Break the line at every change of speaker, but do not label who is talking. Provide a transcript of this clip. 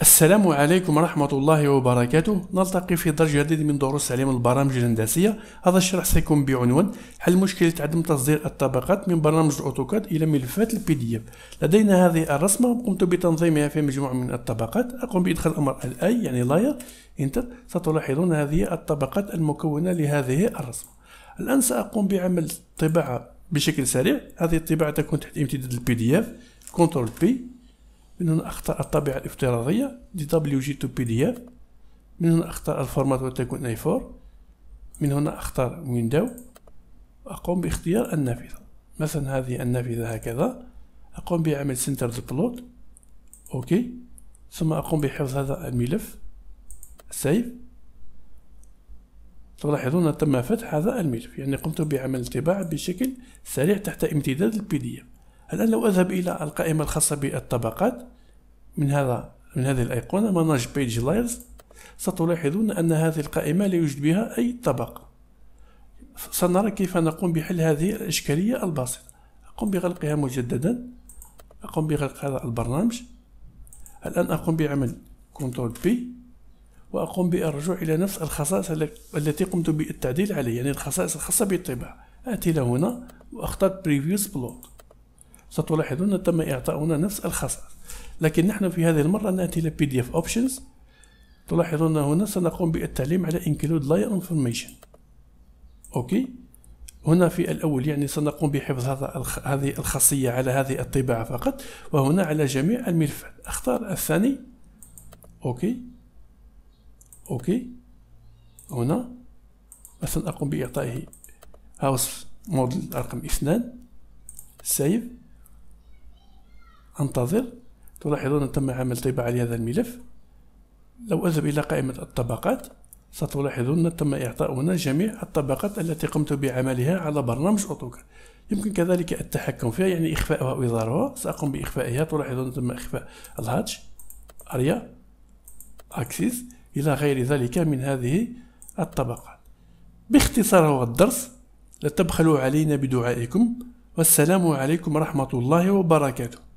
السلام عليكم ورحمة الله وبركاته نلتقي في درس جديد من دروس تعليم البرامج الهندسية هذا الشرح سيكون بعنوان حل مشكلة عدم تصدير الطبقات من برنامج الأوتوكاد إلى ملفات البي دي اف لدينا هذه الرسمة قمت بتنظيمها في مجموعة من الطبقات أقوم بإدخال أمر الأي يعني لاير انتر ستلاحظون هذه الطبقات المكونة لهذه الرسمة الآن سأقوم بعمل طباعة بشكل سريع هذه الطباعة تكون تحت امتداد البي دي اف كنترول بي من هنا اختار الطبيعة الافتراضية بي دي PDF من هنا أختار الفورمات وتكون اي 4 من هنا أختار ويندو أقوم باختيار النافذة مثلا هذه النافذة هكذا أقوم بعمل سنتر بلوت أوكي ثم أقوم بحفظ هذا الملف سيف تلاحظون تم فتح هذا الملف يعني قمت بعمل الطباعة بشكل سريع تحت امتداد البي دي اف الآن لو أذهب إلى القائمة الخاصة بالطبقات من هذا من هذه الأيقونة مناج بيج لايرز ستلاحظون أن هذه القائمة لا يوجد بها أي طبق سنرى كيف نقوم بحل هذه الإشكالية البسيطة أقوم بغلقها مجددا أقوم بغلق هذا البرنامج الآن أقوم بعمل كنترول بي وأقوم بالرجوع إلى نفس الخصائص التي قمت بالتعديل عليه يعني الخصائص الخاصة بالطباعة آتي إلى هنا وأختار Previews Block ستلاحظون تم إعطاؤنا نفس الخصائص لكن نحن في هذه المرة نأتي إلى بي دي اف اوبشنز تلاحظون هنا سنقوم بالتعليم على انكلود لاير انفورميشن أوكي هنا في الأول يعني سنقوم بحفظ هذا هذه الخاصية على هذه الطباعة فقط وهنا على جميع الملفات أختار الثاني أوكي أوكي هنا مثلا أقوم بإعطائه هاوس موديل رقم اثنان سيف أنتظر تلاحظون تم عمل طباعة لهذا الملف لو أذهب إلى قائمة الطبقات ستلاحظون تم إعطاؤنا جميع الطبقات التي قمت بعملها على برنامج أوتوكاد يمكن كذلك التحكم فيها يعني إخفائها إظهارها سأقوم بإخفائها تلاحظون تم إخفاء الهاتش أريا أكسيس إلى غير ذلك من هذه الطبقات باختصار هو الدرس لا تبخلوا علينا بدعائكم والسلام عليكم ورحمة الله وبركاته